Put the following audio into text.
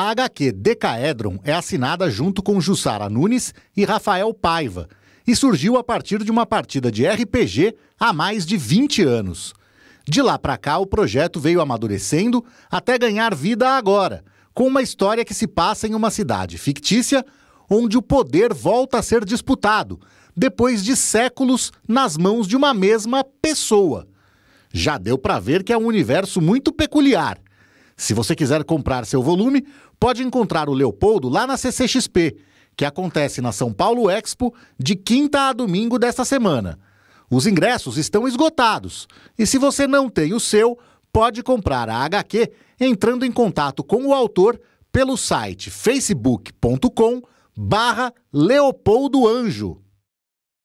A HQ Decaedron é assinada junto com Jussara Nunes e Rafael Paiva e surgiu a partir de uma partida de RPG há mais de 20 anos. De lá para cá, o projeto veio amadurecendo até ganhar vida agora, com uma história que se passa em uma cidade fictícia onde o poder volta a ser disputado, depois de séculos nas mãos de uma mesma pessoa. Já deu para ver que é um universo muito peculiar se você quiser comprar seu volume, pode encontrar o Leopoldo lá na CCXP, que acontece na São Paulo Expo de quinta a domingo desta semana. Os ingressos estão esgotados e se você não tem o seu, pode comprar a HQ entrando em contato com o autor pelo site facebook.com barra Leopoldo Anjo.